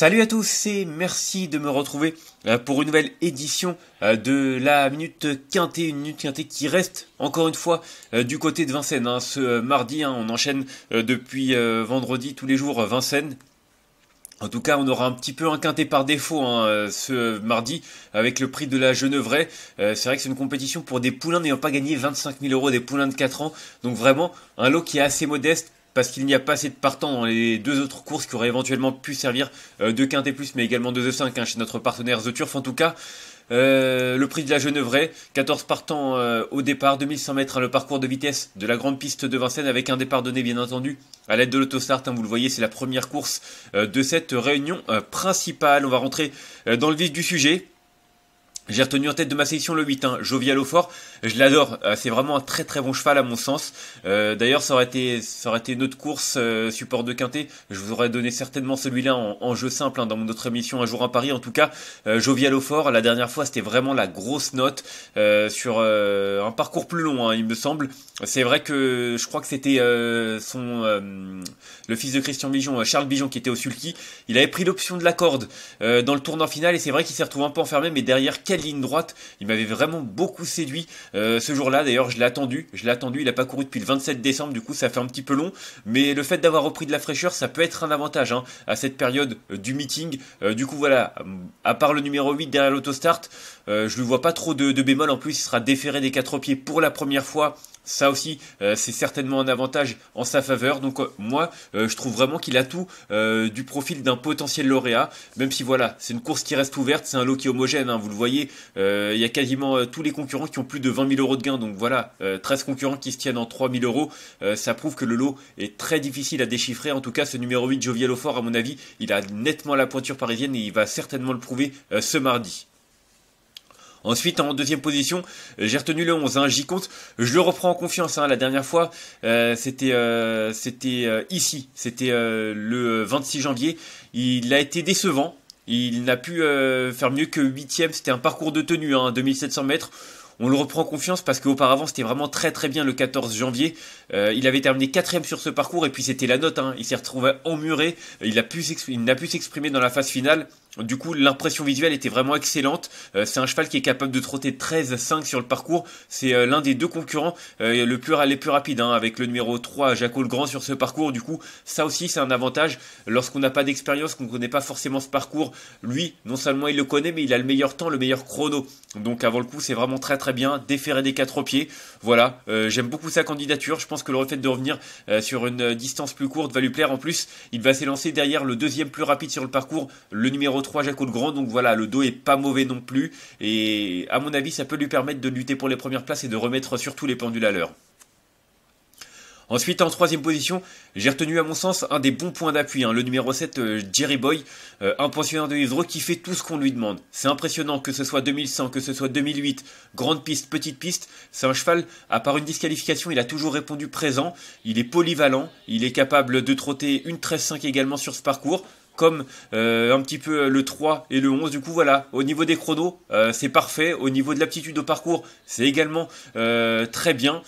Salut à tous et merci de me retrouver euh, pour une nouvelle édition euh, de la Minute Quintée, une Minute Quintée qui reste encore une fois euh, du côté de Vincennes. Hein. ce mardi, hein, on enchaîne depuis vendredi tous les jours Vincennes. En tout cas, on aura un petit peu un quintet par défaut hein, ce mardi avec le prix de la Genevraie. c'est vrai que c'est une compétition pour des poulains n'ayant pas gagné 25 000 euros, des poulains de 4 ans. Donc vraiment, un lot qui est assez modeste parce qu'il n'y a pas assez de partants dans les deux autres courses qui auraient éventuellement pu servir euh, de quinté plus, mais également de The hein, 5 chez notre partenaire The Turf en tout cas. Euh, le prix de la Genevraie, 14 partants euh, au départ, 2100 mètres, à hein, le parcours de vitesse de la grande piste de Vincennes avec un départ donné bien entendu à l'aide de l'autostart, hein, vous le voyez c'est la première course de cette réunion principale. On va rentrer dans le vif du sujet j'ai retenu en tête de ma sélection le 8, hein, Jovial au fort. Je l'adore. Euh, c'est vraiment un très très bon cheval à mon sens. Euh, d'ailleurs, ça aurait été ça aurait été notre course euh, support de quintet. Je vous aurais donné certainement celui-là en, jeu simple hein, dans notre émission Un jour à Paris. En tout cas, euh, Jovial au fort. La dernière fois, c'était vraiment la grosse note sur un parcours plus long, hein, il me semble. C'est vrai que je crois que c'était son le fils de Christian Bijon, Charles Bijon, qui était au sulky. Il avait pris l'option de la corde dans le tournant final et c'est vrai qu'il s'est retrouvé un peu enfermé, mais derrière quel ligne droite. Il m'avait vraiment beaucoup séduit euh, ce jour-là. D'ailleurs, je l'ai attendu. Je l'ai attendu. Il n'a pas couru depuis le 27 décembre. Du coup, ça fait un petit peu long. Mais le fait d'avoir repris de la fraîcheur, ça peut être un avantage hein, à cette période euh, du meeting. Euh, du coup, voilà. À part le numéro 8 derrière l'autostart, je ne vois pas trop de, bémol. En plus, il sera déféré des quatre pieds pour la première fois ça aussi, euh, c'est certainement un avantage en sa faveur. Donc euh, moi, euh, je trouve vraiment qu'il a tout du profil d'un potentiel lauréat. Même si voilà, c'est une course qui reste ouverte, c'est un lot qui est homogène. Hein, vous le voyez, il y a quasiment tous les concurrents qui ont plus de 20 000 euros de gains. Donc voilà, 13 concurrents qui se tiennent en 3 000 euros. ça prouve que le lot est très difficile à déchiffrer. En tout cas, ce numéro 8, Jovialo Fort, à mon avis, il a nettement la pointure parisienne et il va certainement le prouver ce mardi. Ensuite, en deuxième position, j'ai retenu le 11. Hein, j'y compte. Je le reprends en confiance. Hein, la dernière fois, euh, c'était euh, c'était euh, ici. C'était le 26 janvier. Il a été décevant. Il n'a pu faire mieux que 8 huitième. C'était un parcours de tenue, hein, 2700 mètres. On le reprend en confiance parce qu'auparavant c'était vraiment très très bien le 14 janvier. il avait terminé quatrième sur ce parcours et puis c'était la note. Hein. Il s'est retrouvé emmuré. Il n'a pu s'exprimer dans la phase finale. Du coup, l'impression visuelle était vraiment excellente. Euh, c'est un cheval qui est capable de trotter 13-5 sur le parcours. C'est euh, l'un des deux concurrents euh, le plus, les plus rapides, hein, avec le numéro 3, Jaco le Grand, sur ce parcours. Du coup, ça aussi, c'est un avantage. Lorsqu'on n'a pas d'expérience, qu'on ne connaît pas forcément ce parcours, lui, non seulement il le connaît, mais il a le meilleur temps, le meilleur chrono. Donc, avant le coup, c'est vraiment très très bien. Déféré des quatre pieds. Voilà, j'aime beaucoup sa candidature. Je pense que le fait de revenir sur une distance plus courte va lui plaire. En plus, il va s'élancer derrière le deuxième plus rapide sur le parcours, le numéro 3. 3 Jacques de Grand. Donc voilà, le dos est pas mauvais non plus. Et à mon avis, ça peut lui permettre de lutter pour les premières places et de remettre surtout les pendules à l'heure. Ensuite, en troisième position, j'ai retenu à mon sens un des bons points d'appui, hein, le numéro 7, euh, Jerry Boy, euh, un pensionnaire de hydro qui fait tout ce qu'on lui demande. C'est impressionnant, que ce soit 2100, que ce soit 2008, grande piste, petite piste, c'est un cheval, à part une disqualification, il a toujours répondu présent, il est polyvalent, il est capable de trotter une 13-5 également sur ce parcours, comme euh, un petit peu le 3 et le 11. Du coup, voilà, au niveau des chronos, euh, c'est parfait. Au niveau de l'aptitude au parcours, c'est également euh, très bien.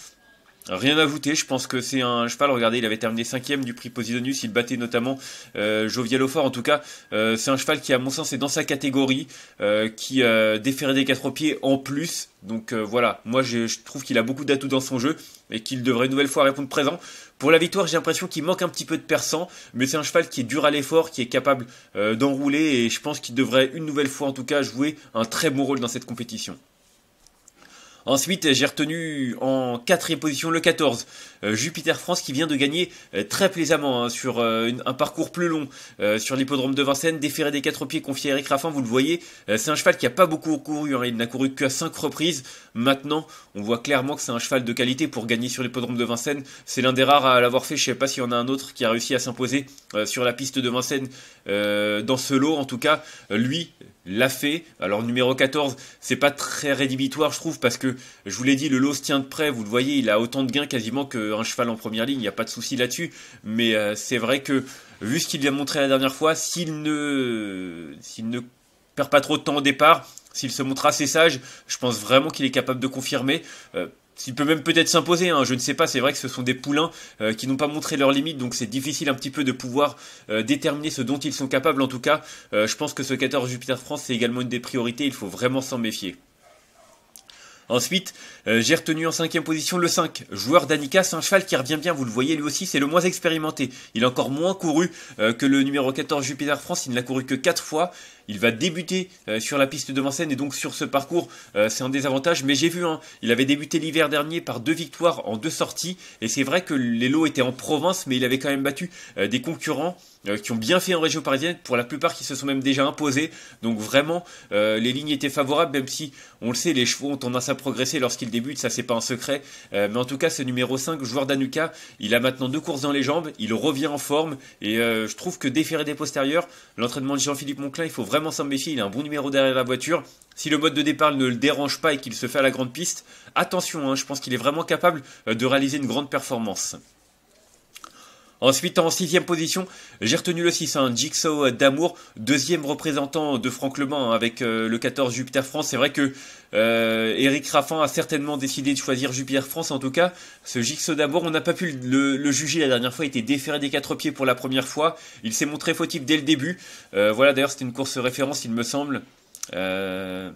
Rien à ajouter, je pense que c'est un cheval, regardez, il avait terminé cinquième du prix Posidonius, il battait notamment euh, Jovial Fort, en tout cas, euh, c'est un cheval qui, à mon sens, est dans sa catégorie, euh, qui euh, des quatre pieds en plus, donc euh, voilà, moi je, je trouve qu'il a beaucoup d'atouts dans son jeu, et qu'il devrait une nouvelle fois répondre présent. Pour la victoire, j'ai l'impression qu'il manque un petit peu de perçant, mais c'est un cheval qui est dur à l'effort, qui est capable d'enrouler, et je pense qu'il devrait une nouvelle fois, en tout cas, jouer un très bon rôle dans cette compétition. Ensuite, j'ai retenu en quatrième position le 14, euh, Jupiter France qui vient de gagner euh, très plaisamment hein, sur euh, un parcours plus long sur l'hippodrome de Vincennes, déféré des quatre pieds confié à Eric Raffin, vous le voyez, c'est un cheval qui n'a pas beaucoup couru, hein, il n'a couru qu'à cinq reprises. Maintenant, on voit clairement que c'est un cheval de qualité pour gagner sur l'hippodrome de Vincennes. C'est l'un des rares à l'avoir fait, je ne sais pas s'il y en a un autre qui a réussi à s'imposer sur la piste de Vincennes dans ce lot en tout cas, lui l'a fait. Alors numéro 14, c'est pas très rédhibitoire je trouve parce que je vous l'ai dit, le lot se tient de près. Vous le voyez, il a autant de gains quasiment qu'un cheval en première ligne. Il n'y a pas de souci là-dessus. Mais euh, c'est vrai que vu ce qu'il a montré la dernière fois, s'il ne, s'il ne perd pas trop de temps au départ, s'il se montre assez sage, je pense vraiment qu'il est capable de confirmer. Euh, s'il peut même peut-être s'imposer, hein, je ne sais pas, c'est vrai que ce sont des poulains euh, qui n'ont pas montré leurs limites, donc c'est difficile un petit peu de pouvoir déterminer ce dont ils sont capables. En tout cas, je pense que ce 14 Jupiter France, c'est également une des priorités, il faut vraiment s'en méfier. Ensuite, euh, j'ai retenu en cinquième position le 5, joueur d'Anika, c'est un cheval qui revient bien, vous le voyez lui aussi, c'est le moins expérimenté. Il a encore moins couru euh, que le numéro 14 Jupiter France, il ne l'a couru que 4 fois. Il va débuter euh, sur la piste de Vincennes et donc sur ce parcours, c'est un désavantage, mais j'ai vu, hein, il avait débuté l'hiver dernier par deux victoires en deux sorties, et c'est vrai que les lots étaient en province, mais il avait quand même battu des concurrents euh, qui ont bien fait en région parisienne, pour la plupart qui se sont même déjà imposés. Donc vraiment, euh, les lignes étaient favorables, même si on le sait, les chevaux ont tendance à progresser lorsqu'ils débutent, ça c'est pas un secret. Euh, mais en tout cas, ce numéro 5, joueur d'Anuka, il a maintenant deux courses dans les jambes, il revient en forme, et je trouve que déféré des postérieurs, l'entraînement de Jean-Philippe Monclin, il faut vraiment s'en méfier, il a un bon numéro derrière la voiture. Si le mode de départ ne le dérange pas et qu'il se fait à la grande piste, attention, hein, je pense qu'il est vraiment capable de réaliser une grande performance. Ensuite, en sixième position, j'ai retenu le 6, un hein, Jigsaw d'Amour, deuxième représentant de Franck Le hein, avec euh, le 14 Jupiter France. C'est vrai que euh, Eric Raffin a certainement décidé de choisir Jupiter France, en tout cas. Ce Jigsaw d'Amour, on n'a pas pu le, juger la dernière fois, il était déféré des quatre pieds pour la première fois. Il s'est montré fautif dès le début. Euh, voilà, d'ailleurs, c'était une course référence, il me semble. Euh...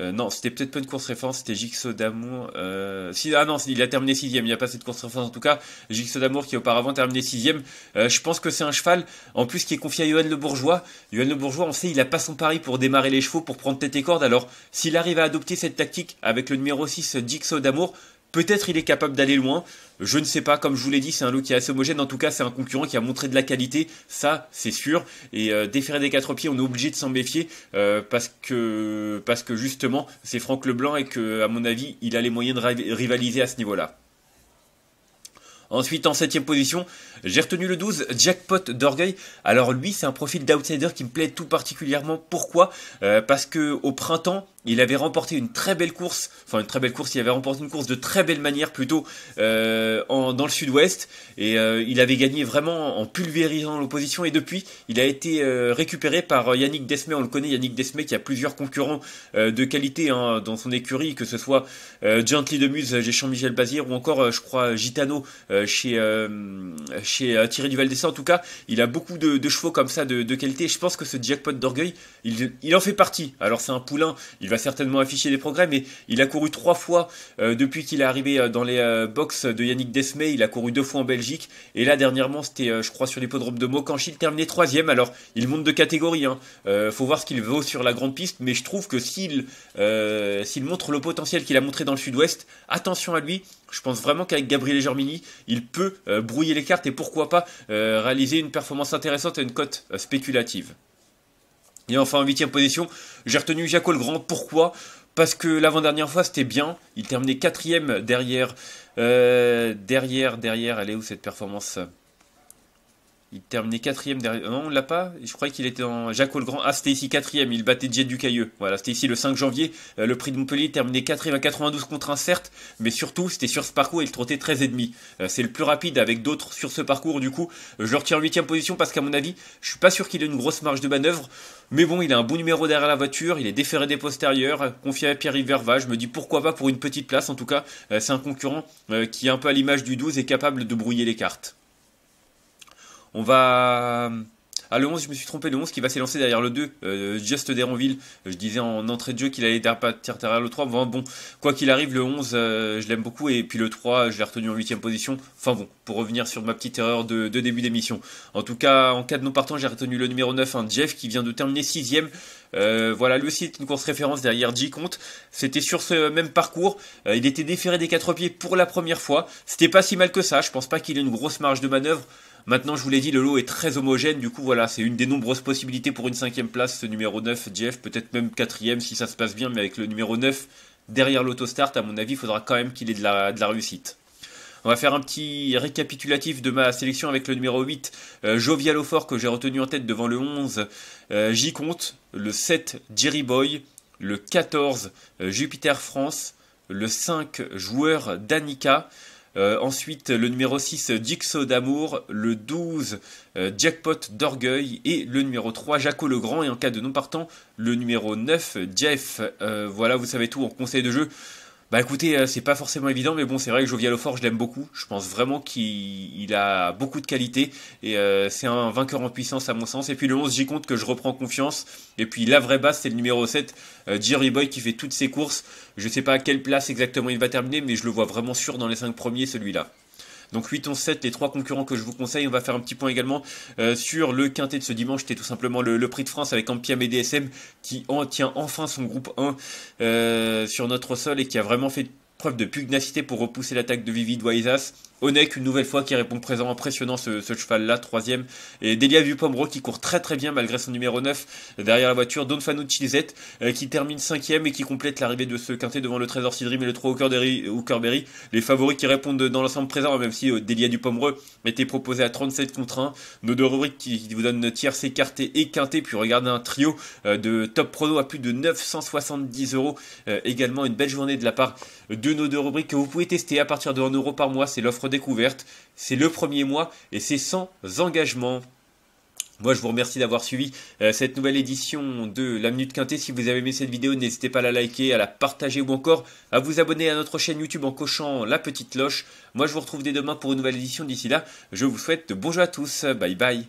Euh, non, c'était peut-être pas une course référence, c'était Jigsaw d'amour. Euh, si, ah non, il a terminé sixième, il n'y a pas cette course référence en tout cas. Jigsaw d'amour qui a auparavant terminé sixième. Euh, je pense que c'est un cheval, en plus qui est confié à Johan Le Bourgeois. Johan Le Bourgeois, on sait, il a pas son pari pour démarrer les chevaux, pour prendre tête et corde. Alors, s'il arrive à adopter cette tactique avec le numéro 6 Jigsaw d'amour, Peut-être il est capable d'aller loin. Je ne sais pas, comme je vous l'ai dit, c'est un lot qui est assez homogène. En tout cas, c'est un concurrent qui a montré de la qualité, ça c'est sûr. Et euh, déférer des quatre pieds, on est obligé de s'en méfier euh, parce que parce que justement, c'est Franck Leblanc et que à mon avis, il a les moyens de rivaliser à ce niveau-là. Ensuite, en septième position, j'ai retenu le 12, Jackpot d'Orgueil. Alors lui, c'est un profil d'outsider qui me plaît tout particulièrement. Pourquoi euh, Parce que au printemps, il avait remporté une très belle course, enfin une très belle course, il avait remporté une course de très belle manière plutôt euh, dans le sud-ouest et euh, il avait gagné vraiment en pulvérisant l'opposition et depuis il a été récupéré par Yannick Desmet, on le connaît Yannick Desmet qui a plusieurs concurrents de qualité hein, dans son écurie, que ce soit Gently de Muse, michel Bazir ou encore je crois Gitano chez, euh, chez euh, Thierry Duval en tout cas, il a beaucoup de, chevaux comme ça de, qualité. Je pense que ce jackpot d'orgueil, il, en fait partie. Alors c'est un poulain, il va certainement afficher des progrès, mais il a couru trois fois euh, depuis qu'il est arrivé dans les box de Yannick Desmay. Il a couru deux fois en Belgique. Et là, dernièrement, c'était, je crois, sur l'hippodrome de Mokanchi il terminait troisième. Alors il monte de catégorie. Il hein. faut voir ce qu'il vaut sur la grande piste, mais je trouve que s'il montre le potentiel qu'il a montré dans le sud-ouest, attention à lui. Je pense vraiment qu'avec Gabriel Germini, il peut euh, brouiller les cartes et pourquoi pas euh, réaliser une performance intéressante et une cote euh, spéculative. Et enfin, en huitième position, j'ai retenu Jaco Legrand. Grand. Pourquoi Parce que l'avant-dernière fois, c'était bien. Il terminait quatrième derrière, derrière, derrière. Elle est où cette performance il terminait quatrième derrière. Ah non, on l'a pas. Je croyais qu'il était en Jacques Grand, Ah, c'était ici quatrième. Il battait Jet Ducailleux. Voilà, c'était ici le 5 janvier. Euh, le prix de Montpellier terminait 4ème à 92 contre 1, certes, mais surtout, c'était sur ce parcours. et Il trottait 13,5. Euh, c'est le plus rapide avec d'autres sur ce parcours. Du coup, euh, je le retire 8 position parce qu'à mon avis, je suis pas sûr qu'il ait une grosse marge de manœuvre. Mais bon, il a un bon numéro derrière la voiture. Il est déféré des postérieurs. Confié à Pierre Verva. Je me dis pourquoi pas pour une petite place. En tout cas, c'est un concurrent qui est un peu à l'image du 12 et capable de brouiller les cartes. On va. Ah, le 11, je me suis trompé. Le 11 qui va s'élancer derrière le 2, euh, Just Deronville. Je disais en entrée de jeu qu'il allait partir derrière le 3. Bon, quoi qu'il arrive, le 11, euh, je l'aime beaucoup. Et puis le 3, je l'ai retenu en 8 position. Enfin bon, pour revenir sur ma petite erreur de, début d'émission. En tout cas, en cas de non partant, j'ai retenu le numéro 9, un hein, Jeff, qui vient de terminer 6ème. Euh, voilà, lui aussi est une course référence derrière J Compte. C'était sur ce même parcours. il était déféré des quatre pieds pour la première fois. C'était pas si mal que ça. Je pense pas qu'il ait une grosse marge de manœuvre. Maintenant, je vous l'ai dit, le lot est très homogène. Du coup, voilà, c'est une des nombreuses possibilités pour une cinquième place, ce numéro 9, Jeff. Peut-être même quatrième si ça se passe bien, mais avec le numéro 9 derrière l'autostart, à mon avis, il faudra quand même qu'il ait de la, réussite. On va faire un petit récapitulatif de ma sélection avec le numéro 8, euh, Jovial Jovial fort que j'ai retenu en tête devant le 11, euh, j j'y compte, le 7, Jerry Boy, le 14, euh, Jupiter France, le 5, joueur Danica, euh, ensuite, le numéro 6, Dixo d'amour. Le 12, euh, Jackpot d'orgueil. Et le numéro 3, Jaco le Grand. Et en cas de non partant, le numéro 9, Jeff. Euh, voilà, vous savez tout en conseil de jeu. Bah écoutez, euh, c'est pas forcément évident, mais bon, c'est vrai que Jovial Fort, je l'aime beaucoup. Je pense vraiment qu'il a beaucoup de qualité et euh, c'est un vainqueur en puissance à mon sens. Et puis le 11, j'y compte que je reprends confiance. Et puis la vraie base, c'est le numéro 7, euh, Jerry Boy, qui fait toutes ses courses. Je sais pas à quelle place exactement il va terminer, mais je le vois vraiment sûr dans les 5 premiers, celui-là. Donc 8, 11, 7, les trois concurrents que je vous conseille. On va faire un petit point également euh, sur le quintet de ce dimanche. C'était tout simplement le, Prix de France avec Ampiam et qui en tient enfin son groupe 1 euh, sur notre sol et qui a vraiment fait preuve de pugnacité pour repousser l'attaque de Vivid Waisas. Onek, une nouvelle fois, qui répond présent. Impressionnant ce, cheval-là, troisième. Et Delia Vupomro qui court très très bien malgré son numéro 9 derrière la voiture. Don Fano euh, qui termine cinquième et qui complète l'arrivée de ce quintet devant le Trésor Sidrim et le 3 Hookerberry. Les favoris qui répondent dans l'ensemble présent, même si euh, Delia du Dupomereux était proposé à 37 contre 1. Nos deux rubriques qui, vous donnent tiers écarté et quintet. Puis regardez un trio euh, de top pronos à plus de 970 euros. également une belle journée de la part de nos deux rubriques que vous pouvez tester à partir de 1 euro par mois. C'est l'offre découverte. C'est le premier mois et c'est sans engagement. Moi, je vous remercie d'avoir suivi euh, cette nouvelle édition de La Minute Quintée. Si vous avez aimé cette vidéo, n'hésitez pas à la liker, à la partager ou encore à vous abonner à notre chaîne YouTube en cochant la petite cloche. Moi, je vous retrouve dès demain pour une nouvelle édition. D'ici là, je vous souhaite de bons à tous. Bye bye.